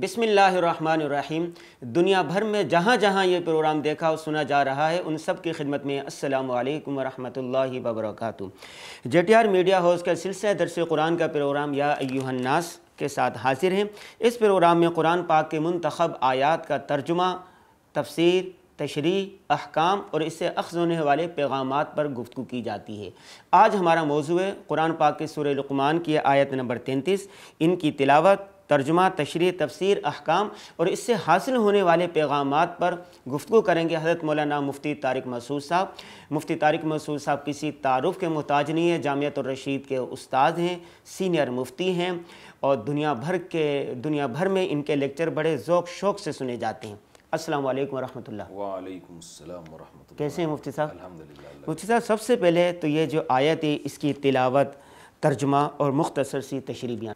बिसमीम दुनिया भर में जहाँ जहाँ ये प्रोग्राम देखा और सुना जा रहा है उन सब की खिदमत में अस्सलाम वालेकुम J T R media house का सिलसिला दरस कुरान का प्रोग्राम या अयूहन्नास के साथ हाजिर हैं इस प्रोग्राम में कुरान पाक के मंतखब आयात का तर्जुमा तफसीर तशरी अहकाम और इससे अख्ज़ होने वाले पैगाम पर गुफ्तु की जाती है आज हमारा मौजू है कुरान पाक के सुर लुकमान की आयत नंबर तैंतीस इनकी तिलावत तर्जुमा तशरी तफसर अहकाम और इससे हासिल होने वाले पैगाम पर गुफ्तु करेंगे हज़रत मौलाना मुफ्ती तारिक मसूद साहब मुफ्ती तारिक मसूद साहब किसी तारुफ़ के मोहताज नहीं है जामियत रशीद के उस्ताद हैं सीनियर मुफ्ती हैं और दुनिया भर के दुनिया भर में इनके लेक्चर बड़े ओक शौक से सुने जाते हैं अस्सलाम वालेकुम वरहमतुल्लाह कैसे हैं मुफ्ती साहब मुफ्ती साहब सबसे पहले तो ये जो आयत है इसकी तिलावत तर्जमा और मुख्तसर सी तशरीबियाँ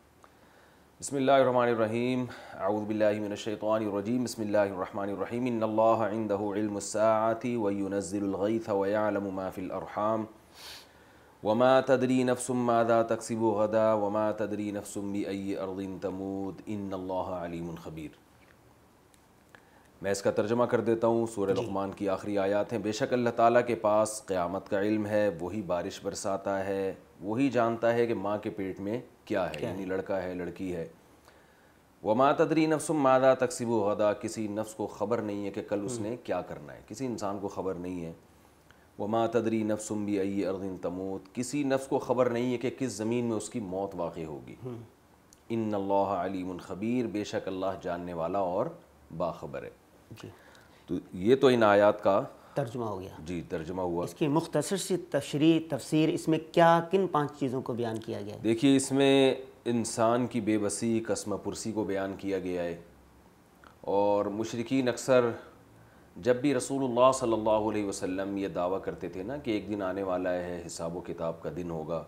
बसमीम अऊदबिल्लिमिनशैतवानरजीम बसमीम इन्दाती वनज़िलगैथ वयालमाफ़िलरहम वमा तदरी नफ़समादा तकसीब गदा वमा तदरी नफ़समी अर्दिन तमूद इन अलीमख़बीर मैं इसका तर्जमा कर देता हूँ सूर्य लकमान की आखिरी आयात हैं बेशक अल्लाह ताला के पास क़्यामत का इल्म है वही बारिश बरसाता है वही जानता है कि माँ के पेट में क्या है यानी लड़का है लड़की है वमा तदरी नफ्स मादा तकसीबु हदा किसी नफ्स को ख़बर नहीं है कि कल उसने हम्म। क्या करना है किसी इंसान को ख़बर नहीं है वमा तदरी नफ्सुम भी आई अर्दिन तमोत किसी नफ्स को ख़बर नहीं है कि किस ज़मीन में उसकी मौत वाक़ होगी हम्म। इन अलीम ख़बीर बेशक अल्लाह जानने वाला और बाखबर है तो ये तो इन आयात का तर्जुमा हो गया जी तर्जुमा हुआ इसकी मुख्तर सी तशरी तफसर इसमें क्या किन पाँच चीज़ों को बयान किया गया देखिए इसमें इंसान की बेबसी कसम पुरसी को बयान किया गया है और मशरकिन अक्सर जब भी रसूल सल्लल्लाहु वसम ये दावा करते थे ना कि एक दिन आने वाला है हिसाब व किताब का दिन होगा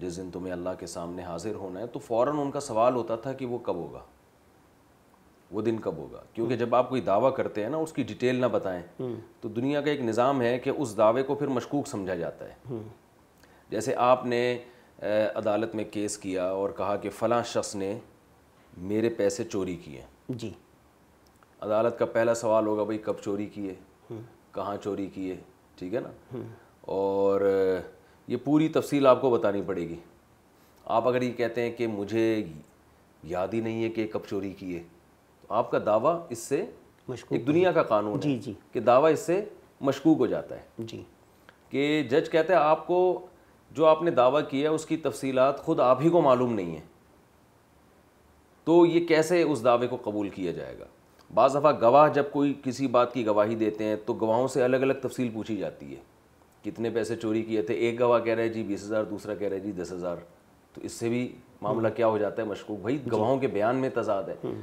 जिस दिन तुम्हें अल्लाह के सामने हाजिर होना है तो फ़ौर उनका सवाल होता था कि वो कब होगा वो दिन कब होगा क्योंकि जब आप कोई दावा करते हैं ना उसकी डिटेल ना बताएं तो दुनिया का एक निज़ाम है कि उस दावे को फिर मशकूक समझा जाता है जैसे आपने अदालत में केस किया और कहा कि फ़लाँ शख्स ने मेरे पैसे चोरी किए जी अदालत का पहला सवाल होगा भाई कब चोरी किए कहाँ चोरी किए ठीक है ना और ये पूरी तफसील आपको बतानी पड़ेगी आप अगर ये कहते हैं कि मुझे याद ही नहीं है कि कब चोरी किए तो आपका दावा इससे एक दुनिया का कानून जी जी कि दावा इससे मशकूक हो जाता है जी कि जज कहते हैं आपको जो आपने दावा किया उसकी तफसीलात खुद आप ही को मालूम नहीं है तो ये कैसे उस दावे को कबूल किया जाएगा बाज दफ़ा गवाह जब कोई किसी बात की गवाही देते हैं तो गवाहों से अलग अलग तफसील पूछी जाती है कितने पैसे चोरी किए थे एक गवाह कह रहे जी बीस हज़ार दूसरा कह रहे जी दस हज़ार तो इससे भी मामला हम्म। क्या हो जाता है मशकूक भाई गवाहों के बयान में तजाद है हम्म।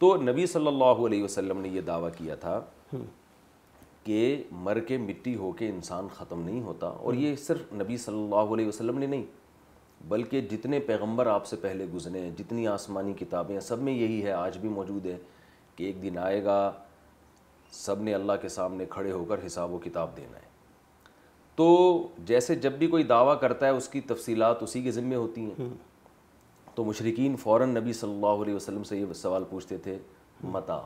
तो नबी सल्लल्लाहु अलैहि वसल्लम ने यह दावा किया था कि मर के मिट्टी होके इंसान ख़त्म नहीं होता और ये सिर्फ नबी सल्लल्लाहु अलैहि वसल्लम ने नहीं बल्कि जितने पैगंबर आपसे पहले गुजरे हैं जितनी आसमानी किताबें सब में यही है आज भी मौजूद है कि एक दिन आएगा सब ने अल्लाह के सामने खड़े होकर हिसाब व किताब देना है तो जैसे जब भी कोई दावा करता है उसकी तफसीलात उसी के ज़िम्मे होती हैं तो मुशरकिन फ़ौर नबी सल्ह वसलम से ये सवाल पूछते थे मता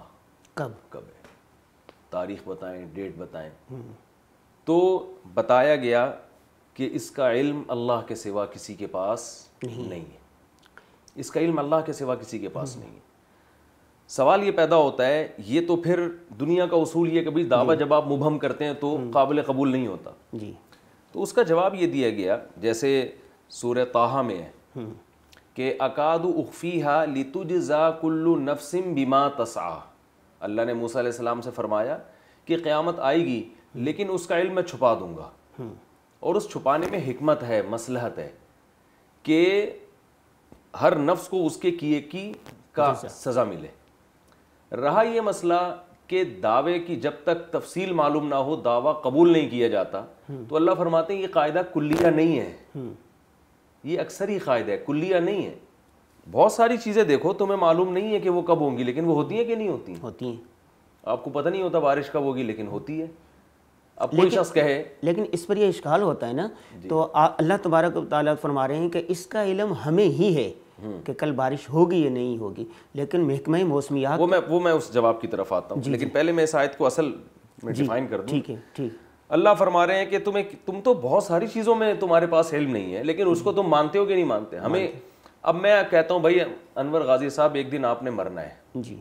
कब कब है तारीख बताएं डेट बताएं हम्म। तो बताया गया कि इसका इल्म अल्लाह के सिवा किसी के पास नहीं, नहीं है इसका इल्म अल्लाह के सिवा किसी के पास हम्म। नहीं है सवाल ये पैदा होता है ये तो फिर दुनिया का उसूल ये कभी दावा जब आप मुबहम करते हैं तो हम्म। काबिल कबूल नहीं होता जी तो उसका जवाब ये दिया गया जैसे सूर्य ताहा में है कि अकाद उफ़ीहा लितुजा कुल्लु नफसिम बिमा तसा अल्लाह ने मूसा सलाम से फरमाया कि क़्यामत आएगी लेकिन उसका इल्म मैं छुपा दूंगा और उस छुपाने में हमत है मसलहत है कि हर नफ्स को उसके किए की का सज़ा मिले रहा यह मसला कि दावे की जब तक तफसील मालूम ना हो दावा कबूल नहीं किया जाता तो अल्लाह फरमाते हैं ये कायदा कुल्लिया नहीं है हम्म। ये अक्सर ही कायदा है कुल्लिया नहीं है बहुत सारी चीज़ें देखो तुम्हें मालूम नहीं है कि वो कब होंगी लेकिन वो होती हैं कि नहीं होती हैं होती हैं आपको पता नहीं होता बारिश कब होगी लेकिन होती है अब कोई शख्स कहे लेकिन इस पर यह इश्काल होता है ना तो अल्लाह तबारक ताला फरमा रहे हैं कि इसका इलम हमें ही है हम्म। कि कल बारिश होगी या नहीं होगी लेकिन महकमे मौसमियात वो मैं वो मैं उस जवाब की तरफ आता हूँ लेकिन पहले मैं इस आयत को असल में डिफाइन कर दूँ ठीक है ठीक अल्लाह फरमा रहे हैं कि तुम्हें तुम तो बहुत सारी चीज़ों में तुम्हारे पास हेल्प नहीं है लेकिन उसको तुम मानते हो कि नहीं मानते हमें अब मैं कहता हूँ भाई अनवर गाजी साहब एक दिन आपने मरना है जी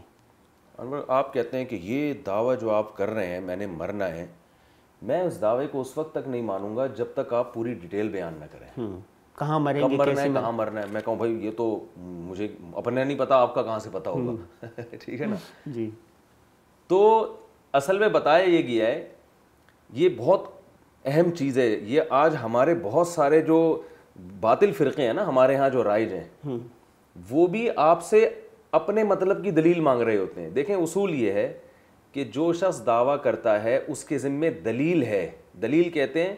अनवर आप कहते हैं कि ये दावा जो आप कर रहे हैं मैंने मरना है मैं उस दावे को उस वक्त तक नहीं मानूंगा जब तक आप पूरी डिटेल बयान ना करें हम्म। कहाँ मरेंगे कब मरना है कहाँ मरना है मैं कहूँ भाई ये तो मुझे अपने नहीं पता आपका कहाँ से पता होगा हम्म। ठीक है ना जी तो असल में बताया ये गया है ये बहुत अहम चीज़ है ये आज हमारे बहुत सारे जो बातिल फ़िरके हैं ना हमारे यहाँ जो राइज हैं हम्म। वो भी आपसे अपने मतलब की दलील मांग रहे होते हैं देखें उसूल ये है कि जो शख्स दावा करता है उसके ज़िम्मे दलील है दलील कहते हैं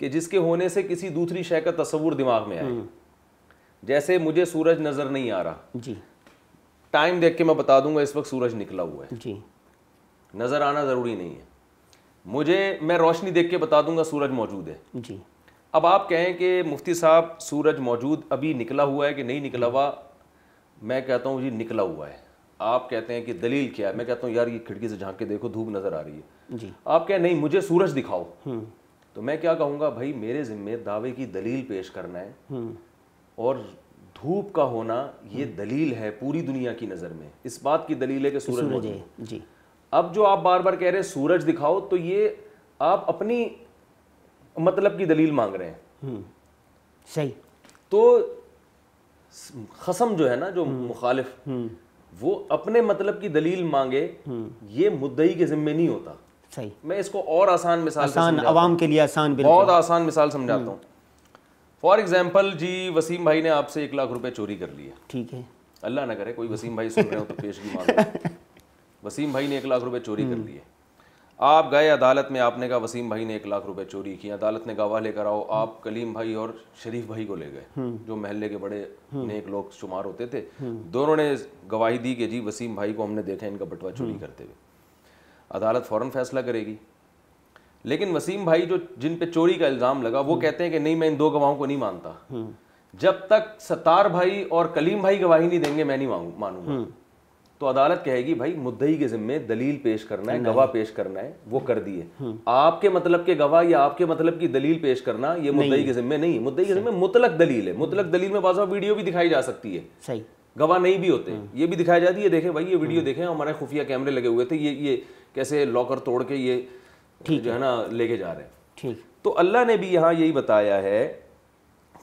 कि जिसके होने से किसी दूसरी शय का तस्वूर दिमाग में आए हम्म। जैसे मुझे सूरज नज़र नहीं आ रहा जी टाइम देख के मैं बता दूंगा इस वक्त सूरज निकला हुआ है जी नज़र आना ज़रूरी नहीं है मुझे मैं रोशनी देख के बता दूंगा सूरज मौजूद है जी अब आप कहें कि मुफ्ती साहब सूरज मौजूद अभी निकला हुआ है कि नहीं निकला हुआ मैं कहता हूँ जी निकला हुआ है आप कहते हैं कि दलील क्या है मैं कहता हूँ यार ये खिड़की से झांक के देखो धूप नज़र आ रही है जी आप कहें नहीं मुझे सूरज दिखाओ हम्म। तो मैं क्या कहूँगा भाई मेरे जिम्मे दावे की दलील पेश करना है हम्म। और धूप का होना ये हम्म। दलील है पूरी दुनिया की नज़र में इस बात की दलील है कि सूरज मौजूद जी अब जो आप बार बार कह रहे हैं सूरज दिखाओ तो ये आप अपनी मतलब की दलील मांग रहे हैं हम्म। सही तो खसम जो है ना जो हम्म। मुखालिफ हम्म। वो अपने मतलब की दलील मांगे ये मुद्दई के जिम्मे नहीं होता सही मैं इसको और आसान मिसाल आसान आवाम के लिए आसान बहुत आसान मिसाल समझाता हूँ फॉर एग्जाम्पल जी वसीम भाई ने आपसे एक लाख रुपए चोरी कर लिया ठीक है अल्लाह ना करे कोई वसीम भाई सुन रहे हो तो पेशगी मांगो वसीम भाई ने एक लाख रुपए चोरी कर लिए हम्म। आप गए अदालत में आपने कहा वसीम भाई ने एक लाख रुपए चोरी की अदालत ने गवाह लेकर आओ हम्म। आप कलीम भाई और शरीफ भाई को ले गए हम्म। जो महल्ले के बड़े नेक लोग शुमार होते थे दोनों ने गवाही दी कि जी वसीम भाई को हमने देखा इनका बटवा चोरी करते हुए अदालत फ़ौरन फैसला करेगी लेकिन वसीम भाई जो जिन पे चोरी का इल्ज़ाम लगा वो कहते हैं कि नहीं मैं इन दो गवाहों को नहीं मानता जब तक सतार भाई और कलीम भाई गवाही नहीं देंगे मैं नहीं मानूंगा तो अदालत कहेगी भाई मुद्दई के जिम्मे दलील पेश करना है गवाह पेश करना है वो कर दिए हम्म। आपके मतलब के गवाह या आपके मतलब की दलील पेश करना ये मुद्दई के जिम्मे नहीं मुद्दई के जिम्मे मुतलक दलील है मुतलक दलील में बाजा वीडियो भी दिखाई जा सकती है सही गवाह नहीं भी होते हम्म। ये भी दिखाई जाती है देखें भाई ये वीडियो हम्म। देखें हमारे खुफिया कैमरे लगे हुए थे ये ये कैसे लॉकर तोड़ के ये जो है ना लेके जा रहे हैं ठीक तो अल्लाह ने भी यहाँ यही बताया है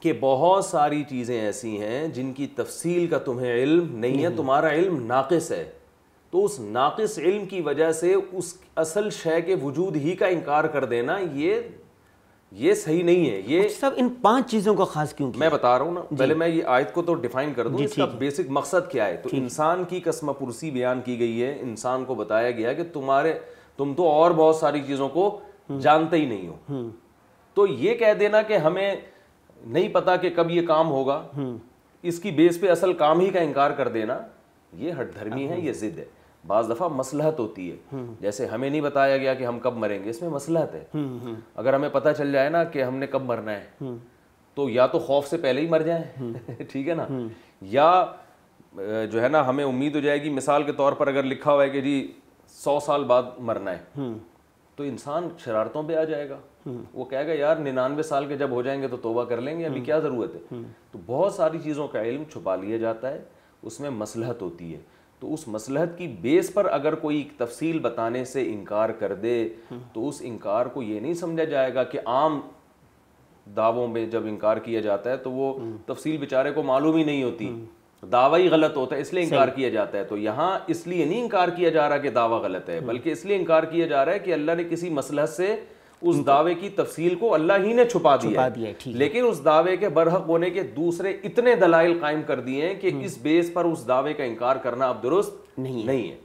कि बहुत सारी चीज़ें ऐसी हैं जिनकी तफसील का तुम्हें इल्म नहीं है हम्म। तुम्हारा इल्म नाक़स है तो उस नाक़स इल्म की वजह से उस असल शय के वजूद ही का इनकार कर देना ये ये सही नहीं है ये सब इन पांच चीज़ों का खास क्यों मैं बता रहा हूँ ना पहले मैं ये आयत को तो डिफाइन कर दूँ इसका बेसिक मकसद क्या है तो इंसान की कस्म पुरसी बयान की गई है इंसान को बताया गया कि तुम्हारे तुम तो और बहुत सारी चीज़ों को हम्म। जानते ही नहीं हो हम्म। तो ये कह देना कि हमें नहीं पता कि कब ये काम होगा हम्म। इसकी बेस पे असल काम ही का इनकार कर देना ये हटधर्मी है ये जिद है बाज दफ़ा मसलहत होती है हम्म। जैसे हमें नहीं बताया गया कि हम कब मरेंगे इसमें मसलहत है हम्म, अगर हमें पता चल जाए ना कि हमने कब मरना है तो या तो खौफ से पहले ही मर जाए ठीक है ना या जो है ना हमें उम्मीद हो जाएगी मिसाल के तौर पर अगर लिखा हुआ है कि जी सौ साल बाद मरना है तो इंसान शरारतों पे आ जाएगा वो कहेगा यार निन्यानवे साल के जब हो जाएंगे तो तोबा कर लेंगे अभी क्या ज़रूरत है हम्म। तो बहुत सारी चीज़ों का इल्म छुपा लिया जाता है उसमें मसलहत होती है तो उस मसलहत की बेस पर अगर कोई तफसील बताने से इनकार कर दे हम्म। तो उस इनकार को ये नहीं समझा जाएगा कि आम दावों में जब इनकार किया जाता है तो वो हम्म। तफसील बेचारे को मालूम ही नहीं होती दावा ही गलत होता है इसलिए इनकार किया जाता है तो यहाँ इसलिए नहीं इनकार किया जा रहा कि दावा गलत है बल्कि इसलिए इनकार किया जा रहा है कि अल्लाह ने किसी मसलहत से उस दावे की तफसील को अल्लाह ही ने छुपा दिया छुपा लेकिन उस दावे के बरहक होने के दूसरे इतने दलाइल कायम कर दिए हैं कि हम्म। इस बेस पर उस दावे का इनकार करना अब दुरुस्त नहीं है। नहीं है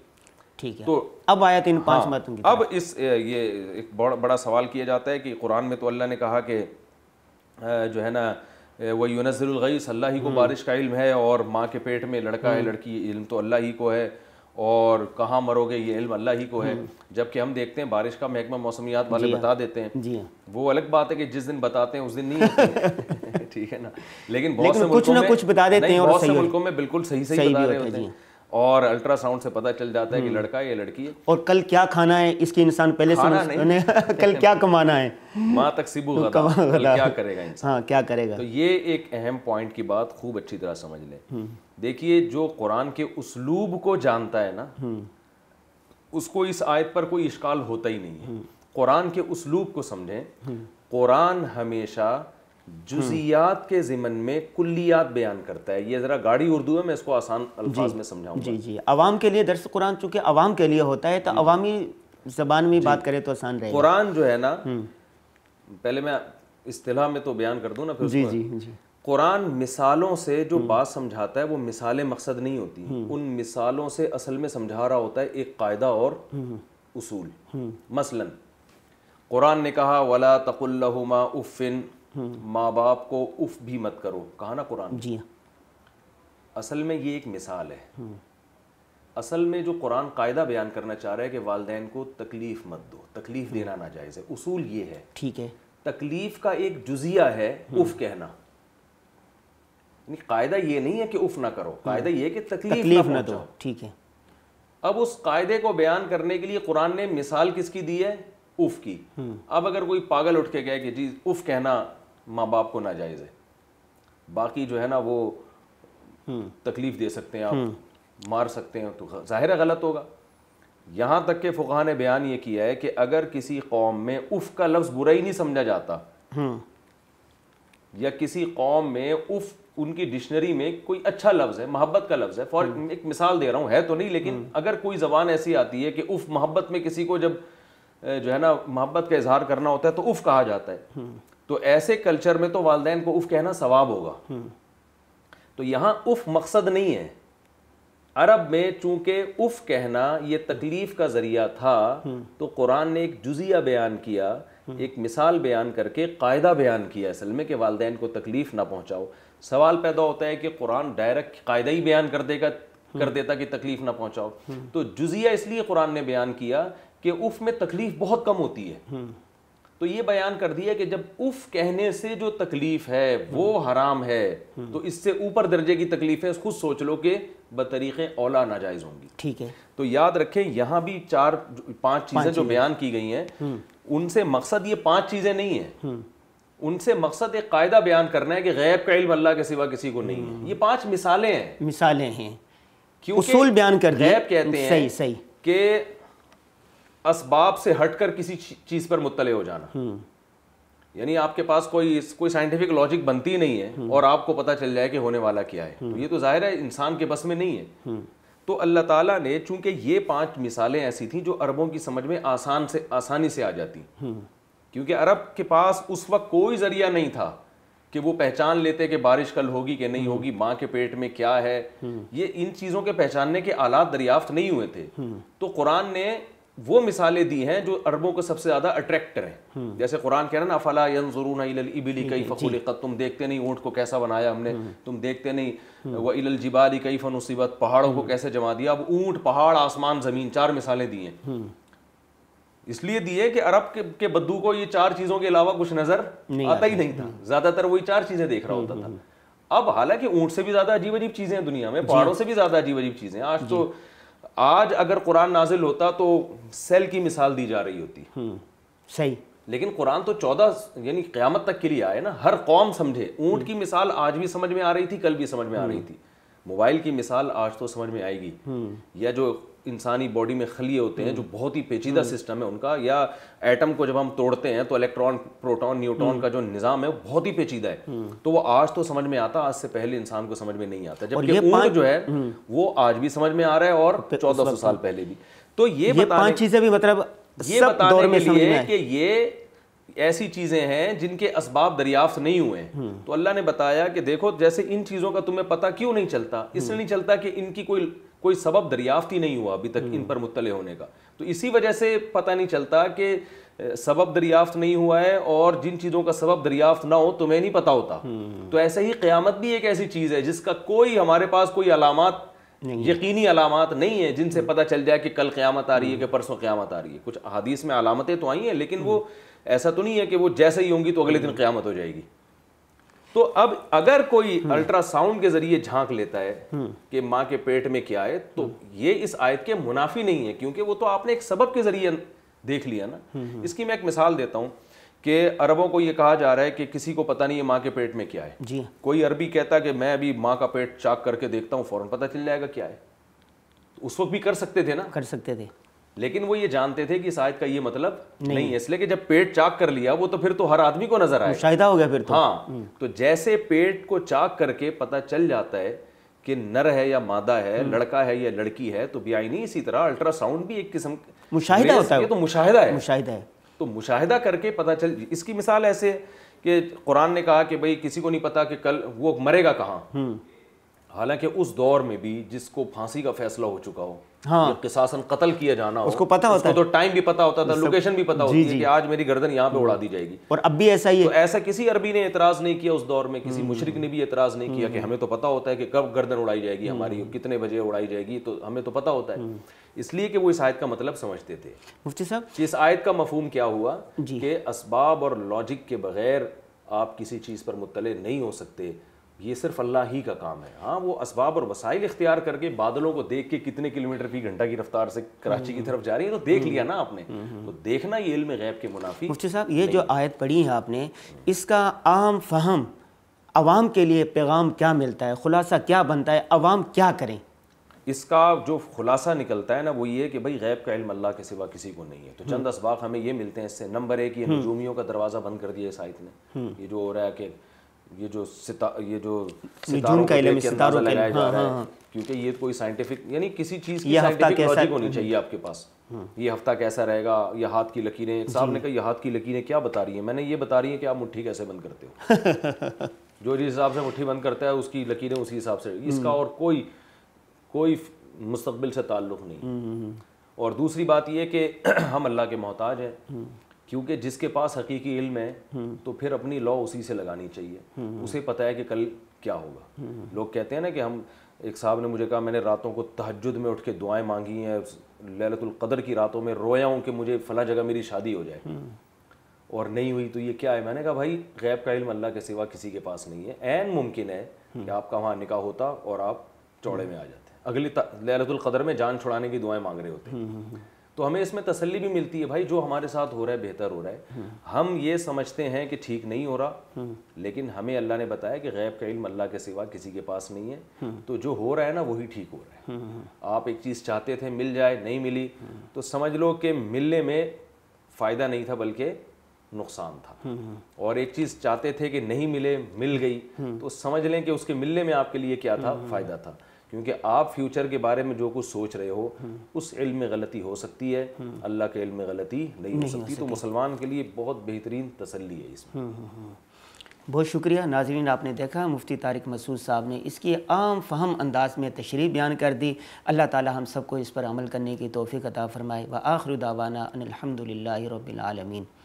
ठीक है तो अब आया तो इन पांच हाँ, बातों की अब इस ये एक बड़ा बड़ा सवाल किया जाता है कि कुरान में तो अल्लाह ने कहा कि जो है ना वह यूनजरगईस अल्लाह ही को हम्म। बारिश का इल्म है और माँ के पेट में लड़का है हम्म। लड़की इल्म तो अल्लाह ही को है और कहाँ मरोगे ये इल्म अल्लाह ही को है हम्म। जबकि हम देखते हैं बारिश का महकमा मौसमियात वाले बता देते हैं जी वो अलग बात है कि जिस दिन बताते हैं उस दिन नहीं ठीक है ना लेकिन बहुत से कुछ ना कुछ बता देते हैं बहुत से मुल्कों में बिल्कुल सही सही बता रहे होते हैं और अल्ट्रासाउंड से पता चल जाता है कि हम्म। लड़का या लड़की है और कल क्या खाना है इसके इंसान पहले से नहीं। कल क्या कमाना है माँ तक सिबू तो क्या करेगा इंसान हाँ क्या करेगा तो ये एक अहम पॉइंट की बात खूब अच्छी तरह समझ लें हम्म। देखिए जो कुरान के उसलूब को जानता है ना हम्म। उसको इस आयत पर कोई इश्काल होता ही नहीं है कुरान के उसलूब को समझें कुरान हमेशा जुजियात के ज़िमन में कुल्लियात बयान करता है ये ज़रा गाड़ी उर्दू है मैं इसको आसान अल्फाज में समझाऊंगा जी जी आवाम के लिए दरस कुरान चूंकि आवाम के लिए होता है तो अवामी जबान में बात करें तो आसान रहेगा कुरान जो है ना हम्म। पहले मैं इस्तेलाह में तो बयान कर दूँ ना फिर जी जी जी कुरान मिसालों से जो हम्म। बात समझाता है वो मिसालें मकसद नहीं होती हम्म। उन मिसालों से असल में समझा रहा होता है एक कायदा और उसूल मसलन कुरान ने कहा वला तकुल्लहुमा उफ़िन माँ बाप को उफ भी मत करो कहा ना कुरान जी हाँ असल में ये एक मिसाल है असल में जो कुरान कायदा बयान करना चाह रहा है कि वालदेन को तकलीफ मत दो तकलीफ हम्म। देना नाजायज़ है उसूल ये है ठीक है तकलीफ का एक जुजिया है हम्म। उफ कहना कायदा ये नहीं है कि उफ ना करो हम्म। कायदा ये है कि तकलीफ, तकलीफ ना, ना दो ठीक है अब उस कायदे को बयान करने के लिए कुरान ने मिसाल किसकी दी है उफ की अब अगर कोई पागल उठ के गए कि जी उफ कहना माँ बाप को नाजायज़ है बाकी जो है ना वो हम्म। तकलीफ दे सकते हैं आप हम्म। मार सकते हैं तो ज़ाहिर गलत होगा यहाँ तक के फ़ुका ने बयान ये किया है कि अगर किसी कौम में उफ़ का लफ्ज़ बुरा ही नहीं समझा जाता हम्म। या किसी कौम में उफ़ उनकी डिक्शनरी में कोई अच्छा लफ्ज़ है मोहब्बत का लफ्ज़ है फॉर एक मिसाल दे रहा हूँ है तो नहीं लेकिन अगर कोई ज़बान ऐसी आती है कि उफ़ मोहब्बत में किसी को जब जो है ना मोहब्बत का इजहार करना होता है तो उफ़ कहा जाता है तो ऐसे कल्चर में तो वालदेन को उफ कहना सवाब होगा हम्म। तो यहां उफ मकसद नहीं है अरब में चूंकि उफ कहना ये तकलीफ का जरिया था हम्म। तो कुरान ने एक जुजिया बयान किया हम्म। एक मिसाल बयान करके कायदा बयान किया असल में कि वालदेन को तकलीफ ना पहुंचाओ सवाल पैदा होता है कि कुरान डायरेक्ट कायदा ही बयान कर देगा कर देता कि तकलीफ ना पहुंचाओ तो जुजिया इसलिए कुरान ने बयान किया कि उफ में तकलीफ बहुत कम होती है तो ये बयान कर दिया कि जब उफ कहने से जो तकलीफ है वो हराम है तो इससे ऊपर दर्जे की है खुद सोच लो कि बतरीक़े औला नाजायज़ होंगी ठीक है तो याद रखें यहाँ भी चार पांच चीज़ें जो बयान की गई हैं हम्म। उनसे मकसद ये पांच चीज़ें नहीं है हम्म। उनसे मकसद एक कायदा बयान करना है कि गैब का इल्म अल्लाह के सिवा किसी को नहीं है हम्म। ये पांच मिसालें हैं मिसालें हैं क्यों बयान कर गैब कहते हैं सही सही असबाब से हटकर किसी चीज पर मुतले हो जाना हम्म। यानी आपके पास कोई कोई साइंटिफिक लॉजिक बनती नहीं है हम्म। और आपको पता चल जाए कि होने वाला क्या है हम्म। तो ये तो जाहिर है इंसान के बस में नहीं है तो अल्लाह ताला ने चूंकि ये पांच मिसालें ऐसी थी जो अरबों की समझ में आसान से आसानी से आ जाती क्योंकि अरब के पास उस वक्त कोई जरिया नहीं था कि वो पहचान लेते कि बारिश कल होगी कि नहीं होगी माँ के पेट में क्या है ये इन चीज़ों के पहचानने के आलात दरियाफ्त नहीं हुए थे तो कुरान ने वो मिसालें दी हैं जो अरबों को सबसे ज्यादा अट्रैक्ट हैं जैसे कुरान कह रहा ना फला कई फखुलिकत तुम देखते नहीं ऊँट को कैसा बनाया हमने हम्म, हम्म। तुम देखते नहीं वह इल जिबाली कई फनुसीबत पहाड़ों को हम्म। कैसे जमा दिया अब ऊँट पहाड़ आसमान ज़मीन चार मिसालें दी हैं इसलिए दिए कि अरब के, के बद्दू को ये चार चीज़ों के अलावा कुछ नज़र आता ही नहीं था ज़्यादातर वही चार चीज़ें देख रहा होता था अब हालांकि ऊँट से भी ज़्यादा अजीब अजीब चीज़ें हैं दुनिया में पहाड़ों से भी ज़्यादा अजीब अजीब चीज़ें आज तो आज अगर कुरान नाजिल होता तो सेल की मिसाल दी जा रही होती हम्म, सही लेकिन कुरान तो चौदह यानी क्यामत तक के लिए आए ना हर कौम समझे ऊंट की मिसाल आज भी समझ में आ रही थी कल भी समझ में आ रही हम्म। थी मोबाइल की मिसाल आज तो समझ में आएगी हम्म। या जो इंसानी बॉडी में खलिए होते हैं जो हम्म। बहुत ही पेचीदा हम्म। सिस्टम है उनका या एटम को जब हम तोड़ते हैं तो इलेक्ट्रॉन प्रोटॉन न्यूट्रॉन हम्म। का जो निज़ाम है वो बहुत ही पेचीदा है तो वो आज तो समझ में आता आज से पहले इंसान को समझ में नहीं आता जबकि ऊँट जो है वो आज भी समझ में आ रहा है और तो चौदह सौ साल पहले भी तो ये, पांच चीज़ें भी मतलब ये बताने के लिए कि ये ऐसी चीज़ें हैं जिनके असबाब दरियाफ्त नहीं हुए तो अल्लाह ने बताया कि देखो जैसे इन चीज़ों का तुम्हें पता क्यों नहीं चलता इसलिए नहीं चलता कि इनकी कोई कोई सबब दरियाफ्त ही नहीं हुआ अभी तक इन हम्म। पर मुतले होने का तो इसी वजह से पता नहीं चलता कि सबब दरियाफ्त नहीं हुआ है और जिन चीज़ों का सबब दरियाफ्त ना हो तुम्हें नहीं पता होता हम्म। तो ऐसे ही क़्यामत भी एक ऐसी चीज़ है जिसका कोई हमारे पास कोई अलामत यकीनी अलामत नहीं है जिनसे हम्म। पता चल जाए कि कल क़्यामत आ रही है कि परसों क़्यामत आ रही है कुछ अदीस में अलामतें तो आई हैं लेकिन वो ऐसा तो नहीं है कि वो जैसे ही होंगी तो अगले दिन क़्यामत हो जाएगी तो अब अगर कोई हम्म। अल्ट्रासाउंड के जरिए झांक लेता है हम्म। कि माँ के पेट में क्या है तो हम्म। ये इस आयत के मुनाफी नहीं है क्योंकि वो तो आपने एक सबक के जरिए देख लिया ना इसकी मैं एक मिसाल देता हूँ कि अरबों को ये कहा जा रहा है कि किसी को पता नहीं है माँ के पेट में क्या है जी कोई अरबी कहता है कि मैं अभी माँ का पेट चाक करके देखता हूँ फौरन पता चल जाएगा क्या है उस वक्त भी कर सकते थे ना कर सकते थे लेकिन वो ये जानते थे कि शायद का ये मतलब नहीं, नहीं है इसलिए कि जब पेट चाक कर लिया वो तो फिर तो हर आदमी को नजर आया शायद हो गया फिर तो हाँ हम्म। तो जैसे पेट को चाक करके पता चल जाता है कि नर है या मादा है हम्म। लड़का है या लड़की है तो बेआईनी इसी तरह अल्ट्रासाउंड भी एक किस्म मुशाहिदा होता है तो मुशाहिदा है मुशाहिदा है तो मुशाहिदा करके पता चल इसकी मिसाल ऐसे कि कुरान ने कहा कि भाई किसी को नहीं पता कि कल वो मरेगा कहाँ हम्म। हालांकि उस दौर में भी जिसको फांसी का फैसला हो चुका हो हाँ कतल किया जाना उसको पता होता तो है तो टाइम भी पता होता था लोकेशन भी पता होती है कि आज मेरी गर्दन यहाँ पे उड़ा दी जाएगी और अब भी ऐसा ही तो है तो ऐसा किसी अरबी ने एतराज नहीं किया उस दौर में किसी हम्म। मुशरक ने भी एतराज नहीं किया कि हम्म। हमें तो पता होता है कि कब गर्दन उड़ाई जाएगी हम्म। हमारी कितने बजे उड़ाई जाएगी तो हमें तो पता होता है इसलिए कि वो इस आयत का मतलब समझते थे मुफ्ती साहब इस आयत का मफहम क्या हुआ कि इसबाब और लॉजिक के बगैर आप किसी चीज़ पर मुतले नहीं हो सकते ये सिर्फ अल्लाह ही का काम है हाँ वो इसबाब और वसाइल इख्तियार करके बादलों को देख के कितने किलोमीटर फी घंटा की रफ्तार से कराची की तरफ जा रही है तो देख लिया ना आपने तो देखना ये इल्म गैब के मुनाफी मुफ्ती साहब ये जो आयत पढ़ी है आपने इसका आम फहम आवाम के लिए पैगाम क्या मिलता है खुलासा क्या बनता है आवाम क्या करें इसका जो खुलासा निकलता है ना वो ये है कि भाई गैब का इल्म अल्लाह के सिवा किसी को नहीं है तो चंद इसबाक हम्म। हमें ये मिलते हैं इससे नंबर एक ये हम्म। नजूमियों का दरवाज़ा बंद कर दिया इस आयत ने हम्म। ये जो हो रहा है कि ये जो सिता ये जो सितारों का इलम सितारों लगाया जा हाँ, रहा है हाँ, हाँ। क्योंकि ये कोई साइंटिफिक यानी किसी चीज़ की साइंटिफिक लॉजिक होनी चाहिए आपके पास ये हफ्ता कैसा रहेगा ये हाथ की लकीरें साहब ने कहा ये हाथ की लकीरें क्या बता रही है मैंने ये बता रही है कि आप मुट्ठी कैसे बंद करते हो जो जिस हिसाब से मुट्ठी बंद करता है उसकी लकीरें उसी हिसाब से हम्म। इसका और कोई कोई मुस्तबिल से ताल्लुक़ नहीं हम्म, हम्म, और दूसरी बात यह कि हम अल्लाह के मोहताज हैं क्योंकि जिसके पास हकीकी इल्म है तो फिर अपनी लॉ उसी से लगानी चाहिए उसे पता है कि कल क्या होगा लोग कहते हैं ना कि हम एक साहब ने मुझे कहा मैंने रातों को तहजद में उठ के दुआएं मांगी हैं ललतुल कदर की रातों में रोया हूँ कि मुझे फ़ला जगह मेरी शादी हो जाए और नहीं हुई तो ये क्या है मैंने कहा भाई गैब का इल्म अल्लाह के सिवा किसी के पास नहीं है एन मुमकिन है कि आपका वहाँ निकाह होता और आप चौड़े में आ जाते अगली ललतुल कदर में जान छुड़ाने की दुआएं मांग रहे होते तो हमें इसमें तसल्ली भी मिलती है भाई जो हमारे साथ हो रहा है बेहतर हो रहा है हम्म। हम ये समझते हैं कि ठीक नहीं हो रहा हम्म। लेकिन हमें अल्लाह ने बताया कि गैब का इल्म अल्लाह के सिवा किसी के पास नहीं है हम्म। तो जो हो रहा है ना वही ठीक हो रहा है आप एक चीज़ चाहते थे मिल जाए नहीं मिली तो समझ लो कि मिलने में फ़ायदा नहीं था बल्कि नुकसान था और एक चीज़ चाहते थे कि नहीं मिले मिल गई तो समझ लें कि उसके मिलने में आपके लिए क्या था फ़ायदा था क्योंकि आप फ्यूचर के बारे में जो कुछ सोच रहे हो उस इल्म में गलती हो सकती है अल्लाह के इल्म में गलती नहीं, नहीं हो सकती तो मुसलमान के लिए बहुत बेहतरीन तसल्ली है इसमें हम्म, हम्म, हम्म। बहुत शुक्रिया नाजरीन आपने देखा मुफ्ती तारिक मसूद साहब ने इसकी आम फहम अंदाज में तशरी बयान कर दी अल्लाह ताला हम सबको इस पर अमल करने की तोफ़ी अता फ़रमाए व आखिर दावाना अनिलहमदिल्ला